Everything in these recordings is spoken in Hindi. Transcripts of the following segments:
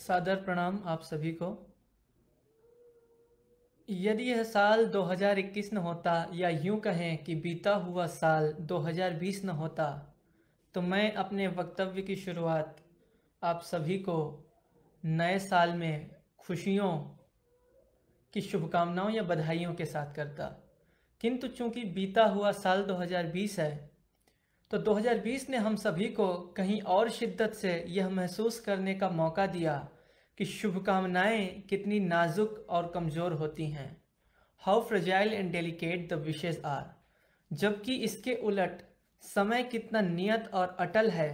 सादर प्रणाम आप सभी को यदि यह साल 2021 न होता या यूं कहें कि बीता हुआ साल 2020 न होता तो मैं अपने वक्तव्य की शुरुआत आप सभी को नए साल में खुशियों की शुभकामनाओं या बधाइयों के साथ करता किंतु चूंकि बीता हुआ साल 2020 है तो 2020 ने हम सभी को कहीं और शिद्दत से यह महसूस करने का मौका दिया कि शुभकामनाएं कितनी नाजुक और कमज़ोर होती हैं how fragile and delicate the wishes are जबकि इसके उलट समय कितना नियत और अटल है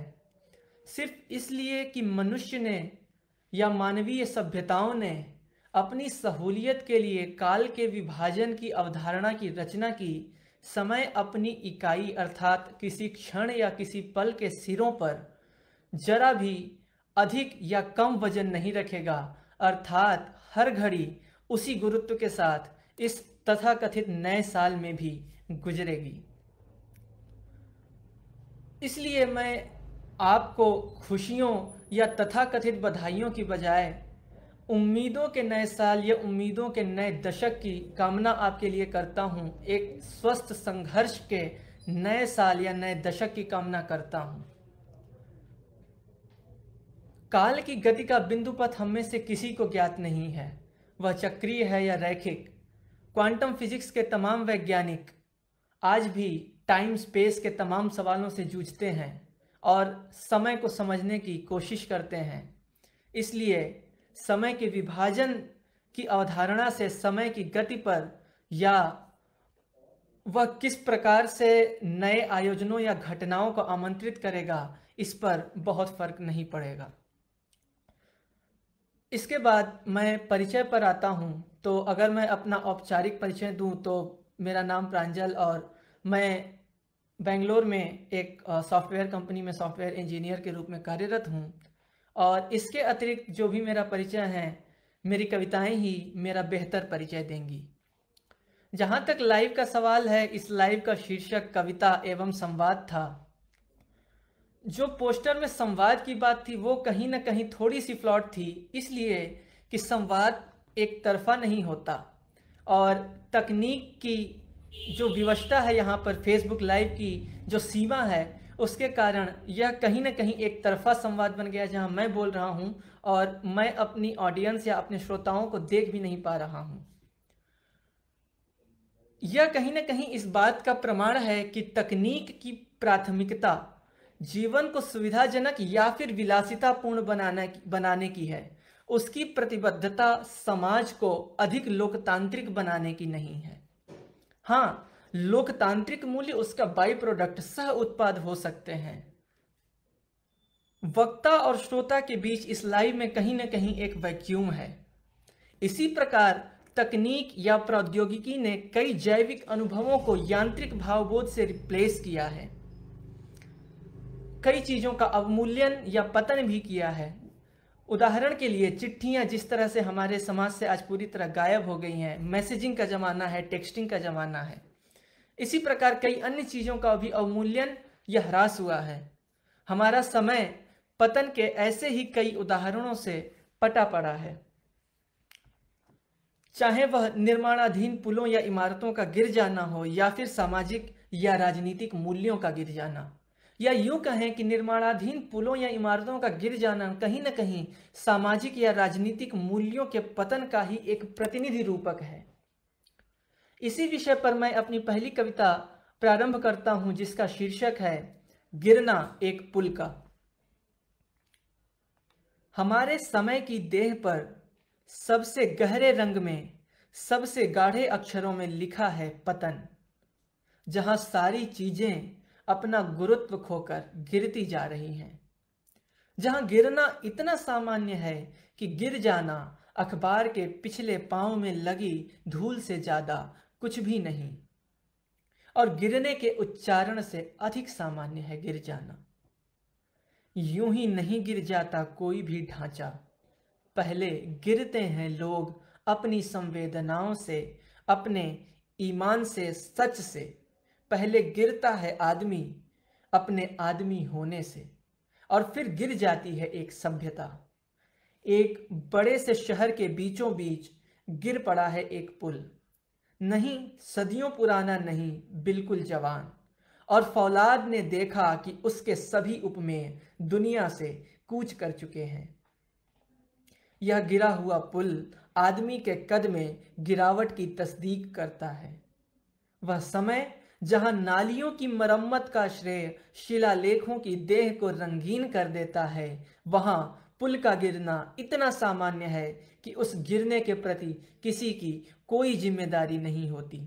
सिर्फ इसलिए कि मनुष्य ने या मानवीय सभ्यताओं ने अपनी सहूलियत के लिए काल के विभाजन की अवधारणा की रचना की समय अपनी इकाई अर्थात किसी क्षण या किसी पल के सिरों पर जरा भी अधिक या कम वजन नहीं रखेगा अर्थात हर घड़ी उसी गुरुत्व के साथ इस तथाकथित नए साल में भी गुजरेगी इसलिए मैं आपको खुशियों या तथाकथित बधाइयों की बजाय उम्मीदों के नए साल या उम्मीदों के नए दशक की कामना आपके लिए करता हूँ एक स्वस्थ संघर्ष के नए साल या नए दशक की कामना करता हूँ काल की गति का बिंदु पथ हमें से किसी को ज्ञात नहीं है वह चक्रीय है या रैखिक क्वांटम फिजिक्स के तमाम वैज्ञानिक आज भी टाइम स्पेस के तमाम सवालों से जूझते हैं और समय को समझने की कोशिश करते हैं इसलिए समय के विभाजन की अवधारणा से समय की गति पर या वह किस प्रकार से नए आयोजनों या घटनाओं को आमंत्रित करेगा इस पर बहुत फर्क नहीं पड़ेगा इसके बाद मैं परिचय पर आता हूँ तो अगर मैं अपना औपचारिक परिचय दूँ तो मेरा नाम प्रांजल और मैं बेंगलोर में एक सॉफ्टवेयर कंपनी में सॉफ्टवेयर इंजीनियर के रूप में कार्यरत हूँ और इसके अतिरिक्त जो भी मेरा परिचय है मेरी कविताएं ही मेरा बेहतर परिचय देंगी जहाँ तक लाइव का सवाल है इस लाइव का शीर्षक कविता एवं संवाद था जो पोस्टर में संवाद की बात थी वो कहीं ना कहीं थोड़ी सी फ्लॉट थी इसलिए कि संवाद एक तरफा नहीं होता और तकनीक की जो विवशता है यहाँ पर फेसबुक लाइव की जो सीमा है उसके कारण यह कहीं ना कहीं एक तरफा संवाद बन गया जहां मैं बोल रहा हूं और मैं अपनी ऑडियंस या अपने श्रोताओं को देख भी नहीं पा रहा हूं यह कहीं ना कहीं इस बात का प्रमाण है कि तकनीक की प्राथमिकता जीवन को सुविधाजनक या फिर विलासितापूर्ण बनाने बनाने की है उसकी प्रतिबद्धता समाज को अधिक लोकतांत्रिक बनाने की नहीं है हाँ लोकतांत्रिक मूल्य उसका बाई प्रोडक्ट सह उत्पाद हो सकते हैं वक्ता और श्रोता के बीच इस लाइव में कहीं ना कहीं एक वैक्यूम है इसी प्रकार तकनीक या प्रौद्योगिकी ने कई जैविक अनुभवों को यांत्रिक भावबोध से रिप्लेस किया है कई चीज़ों का अवमूल्यन या पतन भी किया है उदाहरण के लिए चिट्ठियां जिस तरह से हमारे समाज से आज पूरी तरह गायब हो गई हैं मैसेजिंग का ज़माना है टेक्स्टिंग का ज़माना है इसी प्रकार कई अन्य चीज़ों का भी अवमूल्यन या ह्रास हुआ है हमारा समय पतन के ऐसे ही कई उदाहरणों से पटा पड़ा है चाहे वह निर्माणाधीन पुलों या इमारतों का गिर जाना हो या फिर सामाजिक या राजनीतिक मूल्यों का गिर जाना या यूं कहें कि निर्माणाधीन पुलों या इमारतों का गिर जाना कहीं ना कहीं सामाजिक या राजनीतिक मूल्यों के पतन का ही एक प्रतिनिधि रूपक है इसी विषय पर मैं अपनी पहली कविता प्रारंभ करता हूं जिसका शीर्षक है गिरना एक पुल का हमारे समय की देह पर सबसे गहरे रंग में सबसे गाढ़े अक्षरों में लिखा है पतन जहां सारी चीजें अपना गुरुत्व खोकर गिरती जा रही हैं जहां गिरना इतना सामान्य है कि गिर जाना अखबार के पिछले पांव में लगी धूल से ज्यादा कुछ भी नहीं और गिरने के उच्चारण से अधिक सामान्य है गिर जाना यूं ही नहीं गिर जाता कोई भी ढांचा पहले गिरते हैं लोग अपनी संवेदनाओं से अपने ईमान से सच से पहले गिरता है आदमी अपने आदमी होने से और फिर गिर जाती है एक सभ्यता एक बड़े से शहर के बीचों बीच गिर पड़ा है एक पुल नहीं सदियों पुराना नहीं बिल्कुल जवान और फौलाद ने देखा कि उसके सभी उपमेय दुनिया से कूच कर चुके हैं यह गिरा हुआ पुल आदमी के कद में गिरावट की तस्दीक करता है वह समय जहां नालियों की मरम्मत का श्रेय शिलालेखों की देह को रंगीन कर देता है वहां पुल का गिरना इतना सामान्य है कि उस गिरने के प्रति किसी की कोई जिम्मेदारी नहीं होती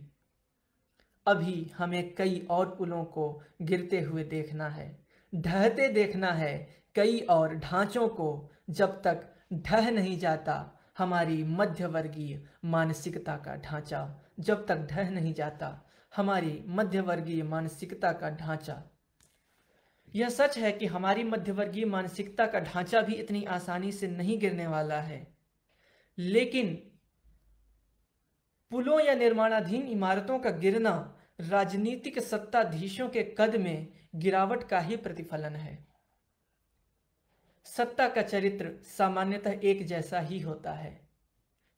अभी हमें कई और पुलों को गिरते हुए देखना है ढहते देखना है कई और ढांचों को जब तक ढह नहीं जाता हमारी मध्यवर्गीय मानसिकता का ढांचा जब तक ढह नहीं जाता हमारी मध्यवर्गीय मानसिकता का ढांचा यह सच है कि हमारी मध्यवर्गीय मानसिकता का ढांचा भी इतनी आसानी से नहीं गिरने वाला है लेकिन पुलों या निर्माणाधीन इमारतों का गिरना राजनीतिक सत्ताधीशों के कद में गिरावट का ही प्रतिफलन है सत्ता का चरित्र सामान्यतः एक जैसा ही होता है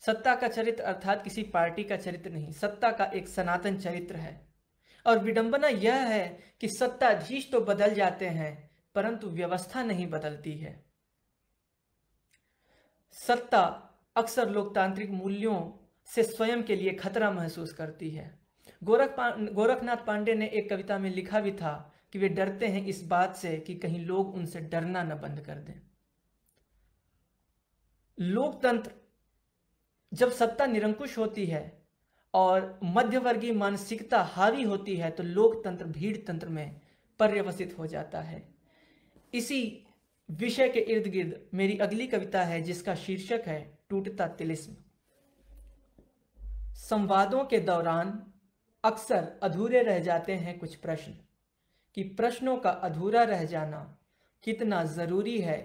सत्ता का चरित्र अर्थात किसी पार्टी का चरित्र नहीं सत्ता का एक सनातन चरित्र है और विडंबना यह है कि सत्ताधीश तो बदल जाते हैं परंतु व्यवस्था नहीं बदलती है सत्ता अक्सर लोकतांत्रिक मूल्यों से स्वयं के लिए खतरा महसूस करती है गोरख पा, गोरखनाथ पांडे ने एक कविता में लिखा भी था कि वे डरते हैं इस बात से कि कहीं लोग उनसे डरना न बंद कर दें लोकतंत्र जब सत्ता निरंकुश होती है और मध्यवर्गीय मानसिकता हावी होती है तो लोकतंत्र भीड़ तंत्र में पर्यवसित हो जाता है इसी विषय के इर्द गिर्द मेरी अगली कविता है जिसका शीर्षक है टूटता तिलिस्म संवादों के दौरान अक्सर अधूरे रह जाते हैं कुछ प्रश्न कि प्रश्नों का अधूरा रह जाना कितना ज़रूरी है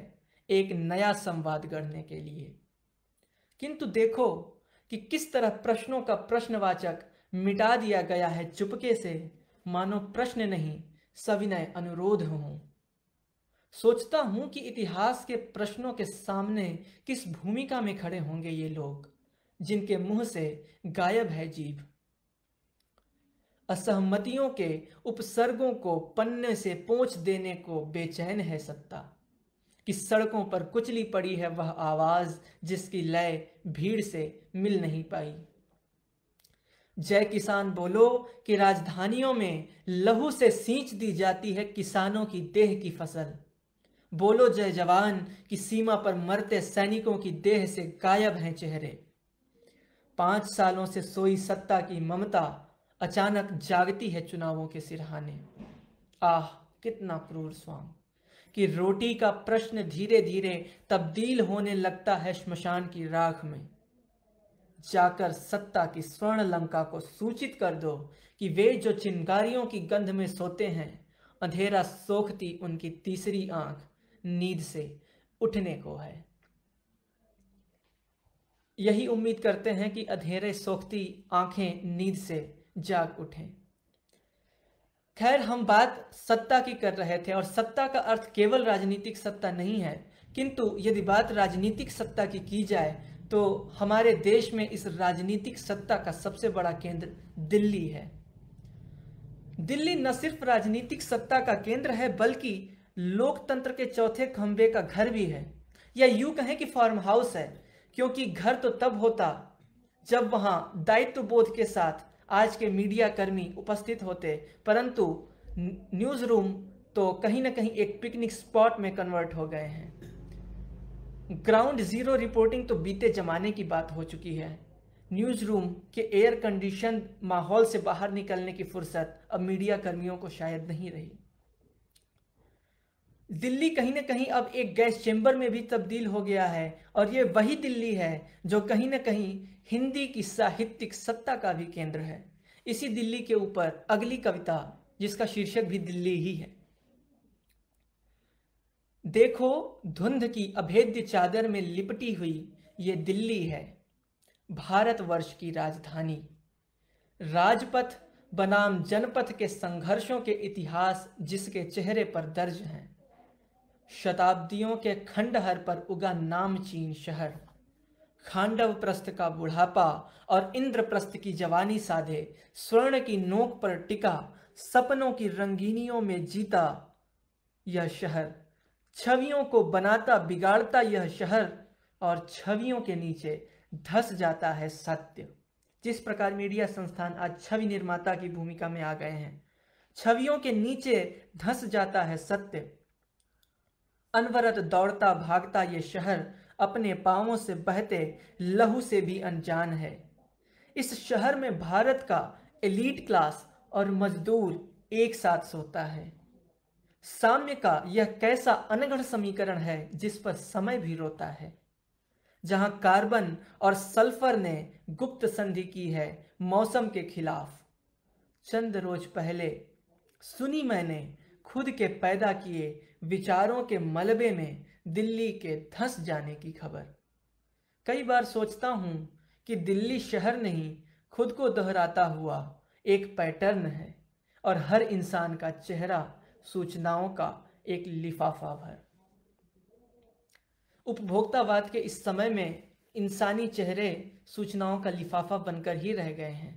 एक नया संवाद गढ़ने के लिए किंतु देखो कि किस तरह प्रश्नों का प्रश्नवाचक मिटा दिया गया है चुपके से मानो प्रश्न नहीं सविनय अनुरोध हूं सोचता हूं कि इतिहास के प्रश्नों के सामने किस भूमिका में खड़े होंगे ये लोग जिनके मुंह से गायब है जीव असहमतियों के उपसर्गों को पन्ने से पोंछ देने को बेचैन है सत्ता कि सड़कों पर कुचली पड़ी है वह आवाज जिसकी लय भीड़ से मिल नहीं पाई जय किसान बोलो कि राजधानियों में लहू से सींच दी जाती है किसानों की देह की फसल बोलो जय जवान कि सीमा पर मरते सैनिकों की देह से गायब हैं चेहरे पांच सालों से सोई सत्ता की ममता अचानक जागती है चुनावों के सिरहाने आह कितना क्रूर स्वांग कि रोटी का प्रश्न धीरे धीरे तब्दील होने लगता है श्मशान की राख में जाकर सत्ता की स्वर्ण लंका को सूचित कर दो कि वे जो चिंगारियों की गंध में सोते हैं अंधेरा सोखती उनकी तीसरी आंख नींद से उठने को है यही उम्मीद करते हैं कि अंधेरे सोखती आंखें नींद से जाग उठें खैर हम बात सत्ता की कर रहे थे और सत्ता का अर्थ केवल राजनीतिक सत्ता नहीं है किंतु यदि बात राजनीतिक सत्ता की की जाए तो हमारे देश में इस राजनीतिक सत्ता का सबसे बड़ा केंद्र दिल्ली है दिल्ली न सिर्फ राजनीतिक सत्ता का केंद्र है बल्कि लोकतंत्र के चौथे खंबे का घर भी है या यूं कहें कि फार्म हाउस है क्योंकि घर तो तब होता जब वहां दायित्व बोध के साथ आज के मीडिया कर्मी उपस्थित होते परंतु न्यूज़ रूम तो कहीं ना कहीं एक पिकनिक स्पॉट में कन्वर्ट हो गए हैं ग्राउंड ज़ीरो रिपोर्टिंग तो बीते जमाने की बात हो चुकी है न्यूज़ रूम के एयर कंडीशन माहौल से बाहर निकलने की फुर्सत अब मीडिया कर्मियों को शायद नहीं रही दिल्ली कहीं ना कहीं अब एक गैस चैम्बर में भी तब्दील हो गया है और ये वही दिल्ली है जो कहीं ना कहीं हिंदी की साहित्यिक सत्ता का भी केंद्र है इसी दिल्ली के ऊपर अगली कविता जिसका शीर्षक भी दिल्ली ही है देखो धुंध की अभेद्य चादर में लिपटी हुई ये दिल्ली है भारतवर्ष की राजधानी राजपथ बनाम जनपथ के संघर्षों के इतिहास जिसके चेहरे पर दर्ज हैं शताब्दियों के खंडहर पर उगा नामचीन शहर खांडव प्रस्थ का बुढ़ापा और इंद्रप्रस्थ की जवानी साधे स्वर्ण की नोक पर टिका सपनों की रंगीनियों में जीता यह शहर छवियों को बनाता बिगाड़ता यह शहर और छवियों के नीचे धस जाता है सत्य जिस प्रकार मीडिया संस्थान आज छवि निर्माता की भूमिका में आ गए हैं छवियों के नीचे धस जाता है सत्य अनवरत दौड़ता भागता ये शहर अपने पावों से बहते लहू से भी अनजान है इस शहर में भारत का एलीट क्लास और मजदूर एक साथ सोता है साम्य का यह कैसा अनगढ़ समीकरण है जिस पर समय भी रोता है जहां कार्बन और सल्फर ने गुप्त संधि की है मौसम के खिलाफ चंद रोज पहले सुनी मैंने खुद के पैदा किए विचारों के मलबे में दिल्ली के धंस जाने की खबर कई बार सोचता हूं कि दिल्ली शहर नहीं खुद को दोहराता हुआ एक पैटर्न है और हर इंसान का चेहरा सूचनाओं का एक लिफाफा भर उपभोक्तावाद के इस समय में इंसानी चेहरे सूचनाओं का लिफाफा बनकर ही रह गए हैं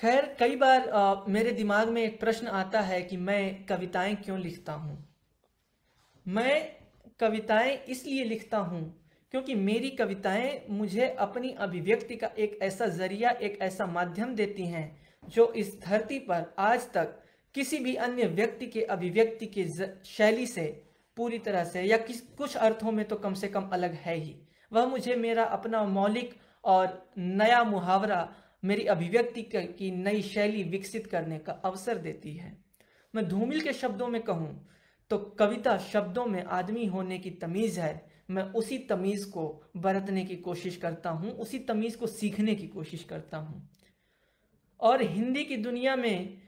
खैर कई बार आ, मेरे दिमाग में एक प्रश्न आता है कि मैं कविताएं क्यों लिखता हूँ मैं कविताएं इसलिए लिखता हूँ क्योंकि मेरी कविताएं मुझे अपनी अभिव्यक्ति का एक ऐसा जरिया एक ऐसा माध्यम देती हैं जो इस धरती पर आज तक किसी भी अन्य व्यक्ति के अभिव्यक्ति की शैली से पूरी तरह से या किस कुछ अर्थों में तो कम से कम अलग है ही वह मुझे मेरा अपना मौलिक और नया मुहावरा मेरी अभिव्यक्ति की नई शैली विकसित करने का अवसर देती है मैं धूमिल के शब्दों में कहूँ तो कविता शब्दों में आदमी होने की तमीज़ है मैं उसी तमीज़ को बरतने की कोशिश करता हूँ उसी तमीज़ को सीखने की कोशिश करता हूँ और हिंदी की दुनिया में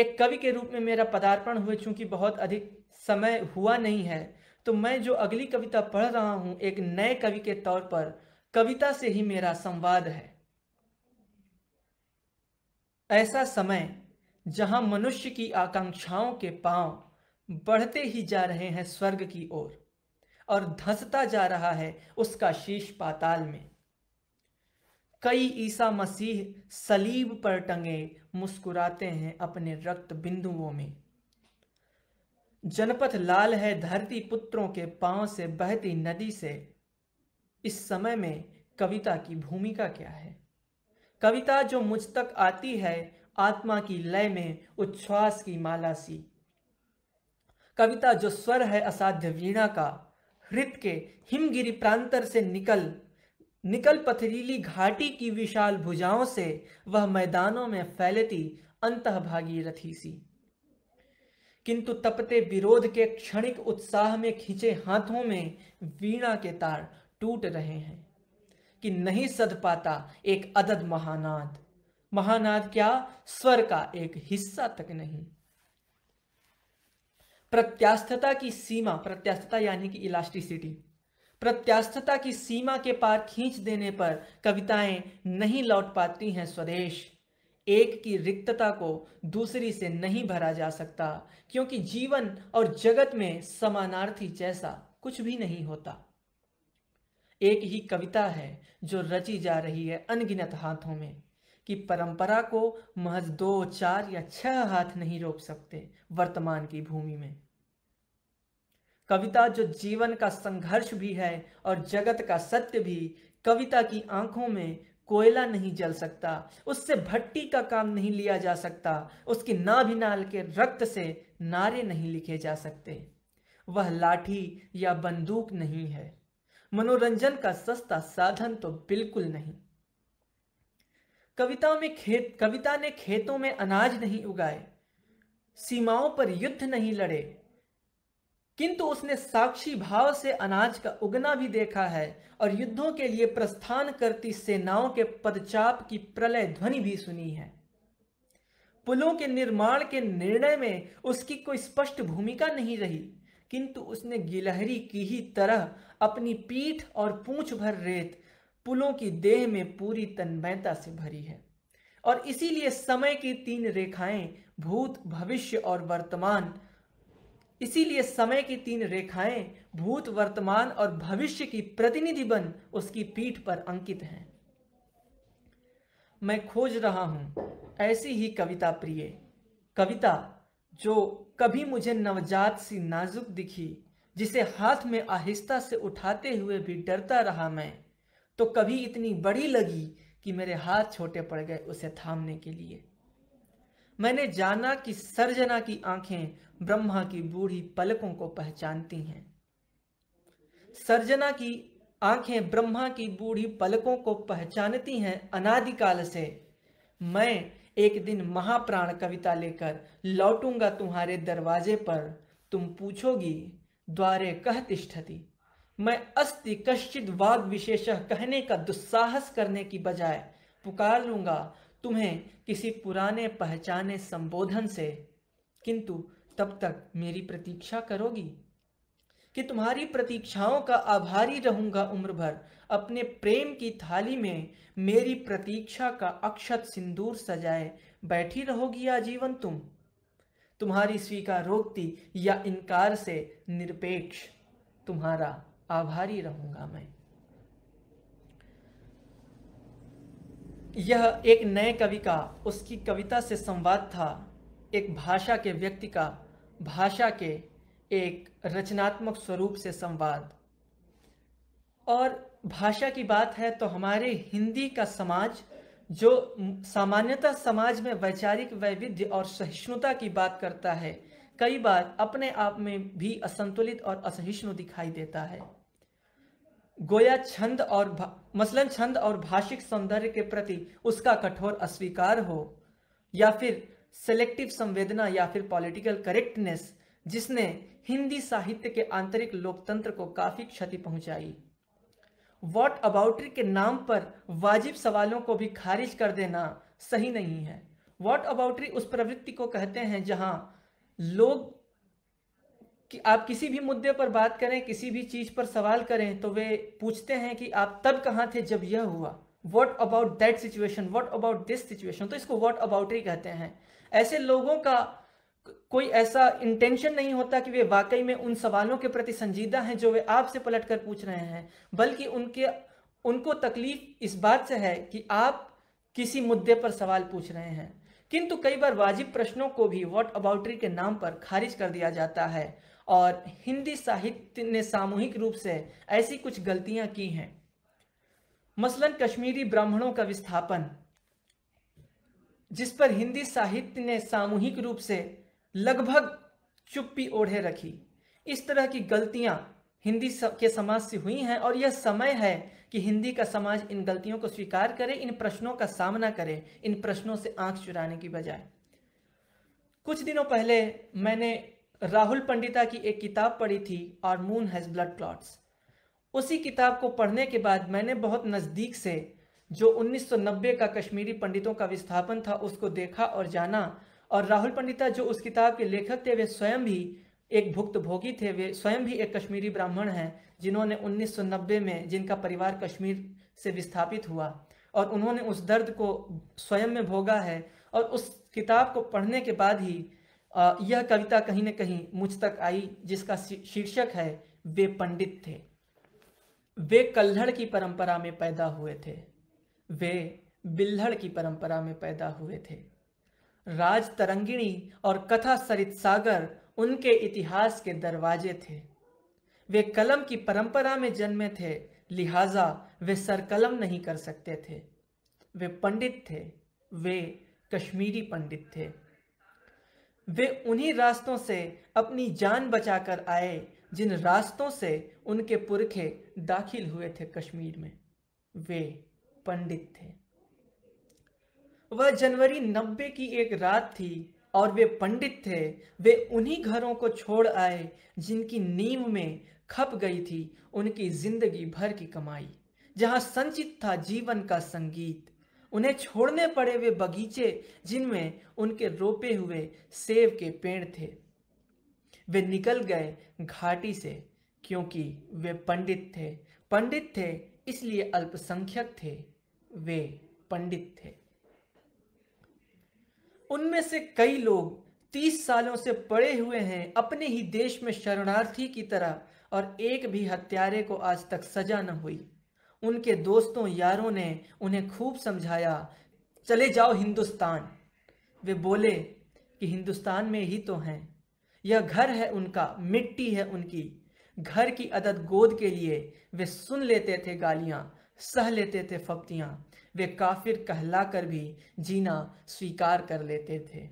एक कवि के रूप में मेरा पदार्पण हुए चूंकि बहुत अधिक समय हुआ नहीं है तो मैं जो अगली कविता पढ़ रहा हूँ एक नए कवि के तौर पर कविता से ही मेरा संवाद है ऐसा समय जहां मनुष्य की आकांक्षाओं के पांव बढ़ते ही जा रहे हैं स्वर्ग की ओर और, धसता जा रहा है उसका शीश पाताल में कई ईसा मसीह सलीब पर टंगे मुस्कुराते हैं अपने रक्त बिंदुओं में जनपथ लाल है धरती पुत्रों के पांव से बहती नदी से इस समय में कविता की भूमिका क्या है कविता जो मुझ तक आती है आत्मा की लय में उच्छ्वास की माला सी कविता जो स्वर है असाध्य वीणा का हृत के हिमगिरी प्रांतर से निकल निकल पथरीली घाटी की विशाल भुजाओं से वह मैदानों में फैलती अंतभागी रथी सी किंतु तपते विरोध के क्षणिक उत्साह में खींचे हाथों में वीणा के तार टूट रहे हैं कि नहीं सद पाता एक अदद महानाद महानाद क्या स्वर का एक हिस्सा तक नहीं प्रत्यास्थता की सीमा प्रत्यास्थता यानी कि इलास्टिसिटी प्रत्यास्थता की सीमा के पार खींच देने पर कविताएं नहीं लौट पाती हैं स्वदेश एक की रिक्तता को दूसरी से नहीं भरा जा सकता क्योंकि जीवन और जगत में समानार्थी जैसा कुछ भी नहीं होता एक ही कविता है जो रची जा रही है अनगिनत हाथों में कि परंपरा को महज दो चार या छह हाथ नहीं रोक सकते वर्तमान की भूमि में कविता जो जीवन का संघर्ष भी है और जगत का सत्य भी कविता की आंखों में कोयला नहीं जल सकता उससे भट्टी का काम नहीं लिया जा सकता उसकी नाभिनाल के रक्त से नारे नहीं लिखे जा सकते वह लाठी या बंदूक नहीं है मनोरंजन का सस्ता साधन तो बिल्कुल नहीं कविता में खेत कविता ने खेतों में अनाज नहीं उगाए सीमाओं पर युद्ध नहीं लड़े किंतु उसने साक्षी भाव से अनाज का उगना भी देखा है और युद्धों के लिए प्रस्थान करती सेनाओं के पदचाप की प्रलय ध्वनि भी सुनी है पुलों के निर्माण के निर्णय में उसकी कोई स्पष्ट भूमिका नहीं रही किंतु उसने गिलहरी की ही तरह अपनी पीठ और पूंछ भर रेत पुलों की देह में पूरी तन्मयता से भरी है और इसीलिए समय की तीन रेखाएं भूत भविष्य और वर्तमान इसीलिए समय की तीन रेखाएं भूत वर्तमान और भविष्य की प्रतिनिधि बन उसकी पीठ पर अंकित हैं मैं खोज रहा हूं ऐसी ही कविता प्रिय कविता जो कभी मुझे नवजात सी नाजुक दिखी जिसे हाथ में आहिस्ता से उठाते हुए भी डरता रहा मैं तो कभी इतनी बड़ी लगी कि मेरे हाथ छोटे पड़ गए उसे थामने के लिए मैंने जाना कि सर्जना की आंखें ब्रह्मा की बूढ़ी पलकों को पहचानती हैं सर्जना की आंखें ब्रह्मा की बूढ़ी पलकों को पहचानती हैं अनादिकाल से मैं एक दिन महाप्राण कविता लेकर लौटूंगा तुम्हारे दरवाजे पर तुम पूछोगी द्वारे कह तिष्ठति मैं अस्ति कश्चित वाद विशेष कहने का दुस्साहस करने की बजाय पुकार लूंगा तुम्हें किसी पुराने पहचाने संबोधन से किंतु तब तक मेरी प्रतीक्षा करोगी कि तुम्हारी प्रतीक्षाओं का आभारी रहूंगा उम्र भर अपने प्रेम की थाली में मेरी प्रतीक्षा का अक्षत सिंदूर सजाए बैठी रहोगी आजीवन तुम तुम्हारी स्वीकारोक्ति या इनकार से निरपेक्ष तुम्हारा आभारी रहूंगा मैं यह एक नए कवि का उसकी कविता से संवाद था एक भाषा के व्यक्ति का भाषा के एक रचनात्मक स्वरूप से संवाद और भाषा की बात है तो हमारे हिंदी का समाज जो सामान्यतः समाज में वैचारिक वैविध्य और सहिष्णुता की बात करता है कई बार अपने आप में भी असंतुलित और असहिष्णु दिखाई देता है गोया छंद और मसलन छंद और भाषिक सौंदर्य के प्रति उसका कठोर अस्वीकार हो या फिर सेलेक्टिव संवेदना या फिर पॉलिटिकल करेक्टनेस जिसने हिंदी साहित्य के आंतरिक लोकतंत्र को काफी क्षति पहुंचाई वॉट अबाउटरी के नाम पर वाजिब सवालों को भी खारिज कर देना सही नहीं है वॉट अबाउटरी उस प्रवृत्ति को कहते हैं जहां लोग कि आप किसी भी मुद्दे पर बात करें किसी भी चीज़ पर सवाल करें तो वे पूछते हैं कि आप तब कहाँ थे जब यह हुआ what about that situation what about this situation तो इसको वॉट अबाउटरी कहते हैं ऐसे लोगों का कोई ऐसा इंटेंशन नहीं होता कि वे वाकई में उन सवालों के प्रति संजीदा हैं जो वे आपसे पलट कर पूछ रहे हैं बल्कि उनके उनको तकलीफ इस बात से है कि आप किसी मुद्दे पर सवाल पूछ रहे हैं किंतु कई बार वाजिब प्रश्नों को भी वॉट अबाउटरी के नाम पर खारिज कर दिया जाता है और हिंदी साहित्य ने सामूहिक रूप से ऐसी कुछ गलतियां की हैं मसलन कश्मीरी ब्राह्मणों का विस्थापन जिस पर हिंदी साहित्य ने सामूहिक रूप से लगभग चुप्पी ओढ़े रखी इस तरह की गलतियां हिंदी के समाज से हुई हैं और यह समय है कि हिंदी का समाज इन गलतियों को स्वीकार करे इन प्रश्नों का सामना करे इन प्रश्नों से आंख चुराने की बजाय कुछ दिनों पहले मैंने राहुल पंडिता की एक किताब पढ़ी थी और मून हैज़ ब्लड क्लॉट्स उसी किताब को पढ़ने के बाद मैंने बहुत नज़दीक से जो 1990 का कश्मीरी पंडितों का विस्थापन था उसको देखा और जाना और राहुल पंडिता जो उस किताब के लेखक थे वे स्वयं भी एक भुक्तभोगी थे वे स्वयं भी एक कश्मीरी ब्राह्मण हैं जिन्होंने 1990 में जिनका परिवार कश्मीर से विस्थापित हुआ और उन्होंने उस दर्द को स्वयं में भोगा है और उस किताब को पढ़ने के बाद ही यह कविता कहीं ना कहीं मुझ तक आई जिसका शीर्षक है वे पंडित थे वे कल्हड़ की परंपरा में पैदा हुए थे वे बिल्हड़ की परंपरा में पैदा हुए थे राज तरंगिणी और कथा सरित सागर उनके इतिहास के दरवाजे थे वे कलम की परंपरा में जन्मे थे लिहाजा वे सरकलम नहीं कर सकते थे वे पंडित थे वे कश्मीरी पंडित थे वे उन्हीं रास्तों से अपनी जान बचाकर आए जिन रास्तों से उनके पुरखे दाखिल हुए थे कश्मीर में वे पंडित थे वह जनवरी नब्बे की एक रात थी और वे पंडित थे वे उन्हीं घरों को छोड़ आए जिनकी नींव में खप गई थी उनकी जिंदगी भर की कमाई जहाँ संचित था जीवन का संगीत उन्हें छोड़ने पड़े वे बगीचे जिनमें उनके रोपे हुए सेब के पेड़ थे वे निकल गए घाटी से क्योंकि वे पंडित थे पंडित थे इसलिए अल्पसंख्यक थे वे पंडित थे उनमें से कई लोग तीस सालों से पड़े हुए हैं अपने ही देश में शरणार्थी की तरह और एक भी हत्यारे को आज तक सजा न हुई उनके दोस्तों यारों ने उन्हें खूब समझाया चले जाओ हिंदुस्तान वे बोले कि हिंदुस्तान में ही तो हैं यह घर है उनका मिट्टी है उनकी घर की अदद गोद के लिए वे सुन लेते थे गालियां सह लेते थे फप्तियाँ वे काफिर कहलाकर भी जीना स्वीकार कर लेते थे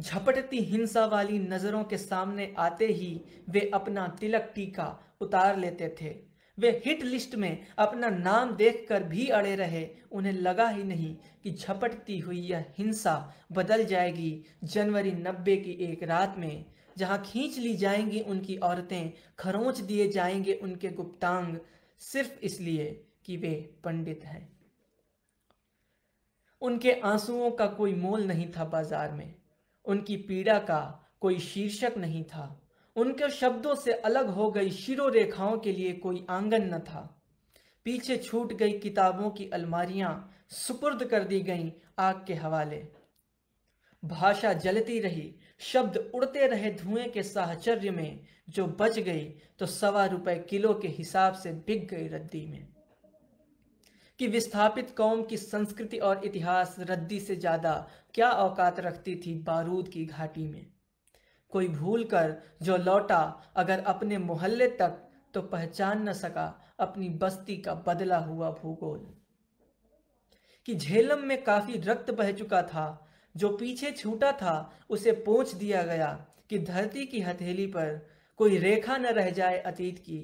झपटती हिंसा वाली नज़रों के सामने आते ही वे अपना तिलक टीका उतार लेते थे वे हिट लिस्ट में अपना नाम देखकर भी अड़े रहे उन्हें लगा ही नहीं कि झपटती हुई यह हिंसा बदल जाएगी जनवरी नब्बे की एक रात में जहां खींच ली जाएंगी उनकी औरतें खरोंच दिए जाएंगे उनके गुप्तांग सिर्फ इसलिए कि वे पंडित हैं उनके आंसुओं का कोई मोल नहीं था बाजार में उनकी पीड़ा का कोई शीर्षक नहीं था उनके शब्दों से अलग हो गई शिरो रेखाओं के लिए कोई आंगन न था पीछे छूट गई किताबों की अलमारियां सुपुर्द कर दी गईं आग के हवाले भाषा जलती रही शब्द उड़ते रहे धुएं के साहचर्य में जो बच गई तो सवा रुपए किलो के हिसाब से बिक गई रद्दी में कि विस्थापित कौम की संस्कृति और इतिहास रद्दी से ज़्यादा क्या औकात रखती थी बारूद की घाटी में कोई भूल कर जो लौटा अगर अपने मोहल्ले तक तो पहचान न सका अपनी बस्ती का बदला हुआ भूगोल कि झेलम में काफी रक्त बह चुका था जो पीछे छूटा था उसे पोंछ दिया गया कि धरती की हथेली पर कोई रेखा न रह जाए अतीत की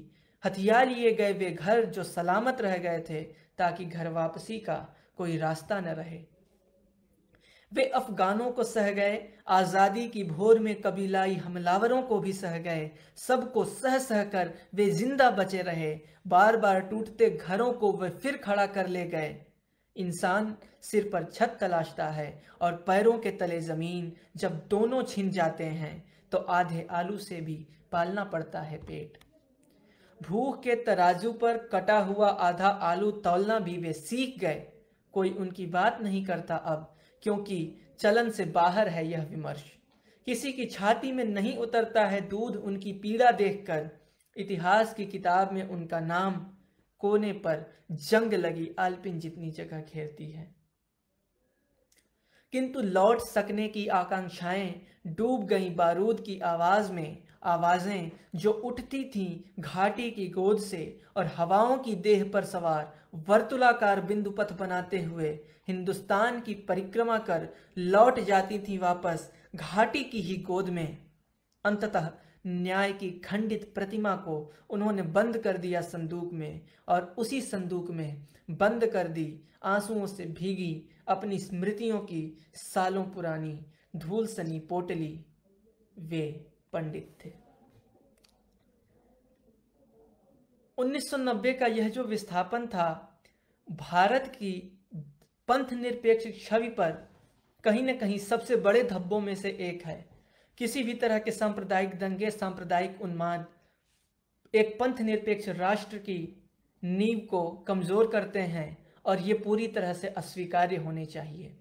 हथियार लिए गए वे घर जो सलामत रह गए थे ताकि घर वापसी का कोई रास्ता न रहे वे अफगानों को सह गए आज़ादी की भोर में कबीलाई हमलावरों को भी सह गए सबको सह सह कर वे जिंदा बचे रहे बार बार टूटते घरों को वे फिर खड़ा कर ले गए इंसान सिर पर छत तलाशता है और पैरों के तले ज़मीन जब दोनों छिन जाते हैं तो आधे आलू से भी पालना पड़ता है पेट भूख के तराजू पर कटा हुआ आधा आलू तौलना भी वे सीख गए कोई उनकी बात नहीं करता अब क्योंकि चलन से बाहर है यह विमर्श किसी की छाती में नहीं उतरता है दूध उनकी पीड़ा देखकर इतिहास की किताब में उनका नाम कोने पर जंग लगी आलपिन जितनी जगह घेरती है किंतु लौट सकने की आकांक्षाएं डूब गई बारूद की आवाज में आवाज़ें जो उठती थीं घाटी की गोद से और हवाओं की देह पर सवार वर्तुलाकार बिंदु पथ बनाते हुए हिंदुस्तान की परिक्रमा कर लौट जाती थीं वापस घाटी की ही गोद में अंततः न्याय की खंडित प्रतिमा को उन्होंने बंद कर दिया संदूक में और उसी संदूक में बंद कर दी आंसुओं से भीगी अपनी स्मृतियों की सालों पुरानी धूल सनी पोटली वे पंडित थे 1990 का यह जो विस्थापन था भारत की पंथ निरपेक्ष छवि पर कहीं न कहीं सबसे बड़े धब्बों में से एक है किसी भी तरह के सांप्रदायिक दंगे सांप्रदायिक उन्माद एक पंथ निरपेक्ष राष्ट्र की नींव को कमज़ोर करते हैं और ये पूरी तरह से अस्वीकार्य होने चाहिए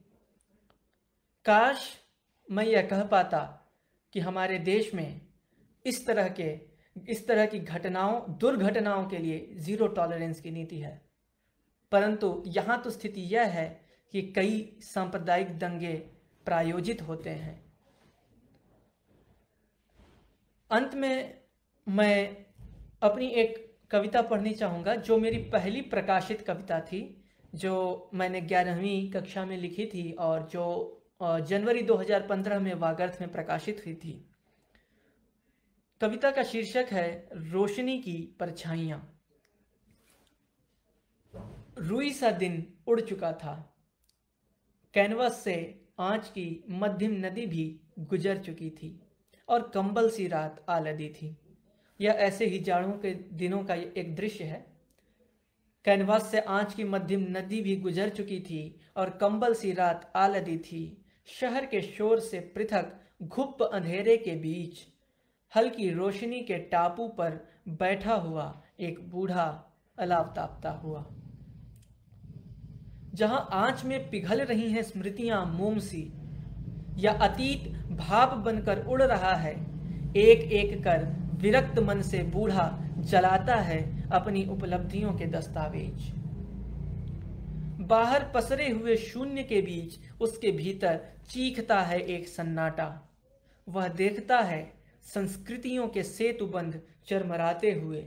काश मैं यह कह पाता कि हमारे देश में इस तरह के इस तरह की घटनाओं दुर्घटनाओं के लिए ज़ीरो टॉलरेंस की नीति है परंतु यहाँ तो स्थिति यह है कि कई सांप्रदायिक दंगे प्रायोजित होते हैं अंत में मैं अपनी एक कविता पढ़नी चाहूँगा जो मेरी पहली प्रकाशित कविता थी जो मैंने ग्यारहवीं कक्षा में लिखी थी और जो जनवरी 2015 में वागर्थ में प्रकाशित हुई थी कविता का शीर्षक है रोशनी की परछाइयां रुई सा दिन उड़ चुका था कैनवस से आंच की मध्यम नदी भी गुजर चुकी थी और कंबल सी रात आ लदी थी यह ऐसे ही जाड़ों के दिनों का एक दृश्य है कैनवास से आंच की मध्यम नदी भी गुजर चुकी थी और कंबल सी रात आ लदी थी शहर के शोर से पृथक घुप अंधेरे के बीच हल्की रोशनी के टापू पर बैठा हुआ एक बूढ़ा अलावतापता तापता हुआ जहां आंच में पिघल रही हैं स्मृतियां मोम सी या अतीत भाप बनकर उड़ रहा है एक एक कर विरक्त मन से बूढ़ा जलाता है अपनी उपलब्धियों के दस्तावेज बाहर पसरे हुए शून्य के बीच उसके भीतर चीखता है एक सन्नाटा वह देखता है संस्कृतियों के सेतुबंध चरमराते हुए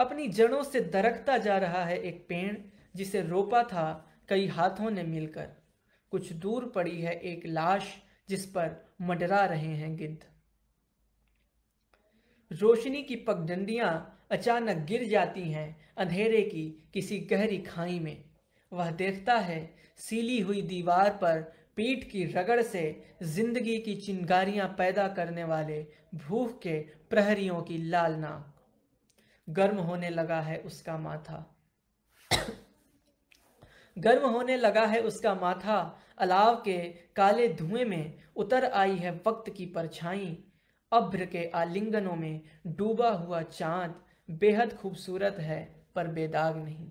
अपनी जड़ों से दरकता जा रहा है एक पेड़ जिसे रोपा था कई हाथों ने मिलकर कुछ दूर पड़ी है एक लाश जिस पर मडरा रहे हैं गिद्ध रोशनी की पगडंडियां अचानक गिर जाती हैं अंधेरे की किसी गहरी खाई में वह देखता है सीली हुई दीवार पर पीठ की रगड़ से जिंदगी की चिंगारियां पैदा करने वाले भूख के प्रहरियों की लाल नाक गर्म होने लगा है उसका माथा गर्म होने लगा है उसका माथा अलाव के काले धुएं में उतर आई है वक्त की परछाई अभ्र के आलिंगनों में डूबा हुआ चांद बेहद खूबसूरत है पर बेदाग नहीं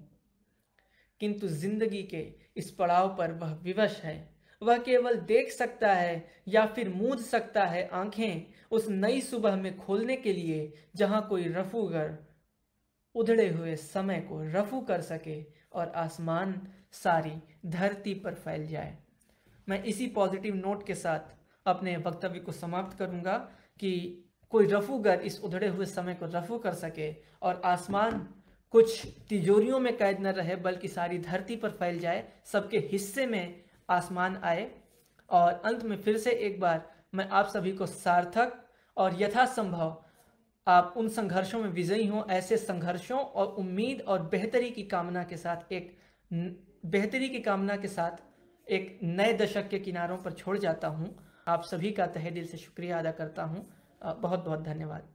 किंतु जिंदगी के इस पड़ाव पर वह विवश है वह केवल देख सकता है या फिर मूंद सकता है आंखें उस नई सुबह में खोलने के लिए जहां कोई रफूगर उधड़े हुए समय को रफू कर सके और आसमान सारी धरती पर फैल जाए मैं इसी पॉजिटिव नोट के साथ अपने वक्तव्य को समाप्त करूंगा कि कोई रफूगर इस उधड़े हुए समय को रफू कर सके और आसमान कुछ तिजोरियों में कैद न रहे बल्कि सारी धरती पर फैल जाए सबके हिस्से में आसमान आए और अंत में फिर से एक बार मैं आप सभी को सार्थक और यथासंभव आप उन संघर्षों में विजयी हों ऐसे संघर्षों और उम्मीद और बेहतरी की कामना के साथ एक बेहतरी की कामना के साथ एक नए दशक के किनारों पर छोड़ जाता हूँ आप सभी का तहे दिल से शुक्रिया अदा करता हूँ बहुत बहुत धन्यवाद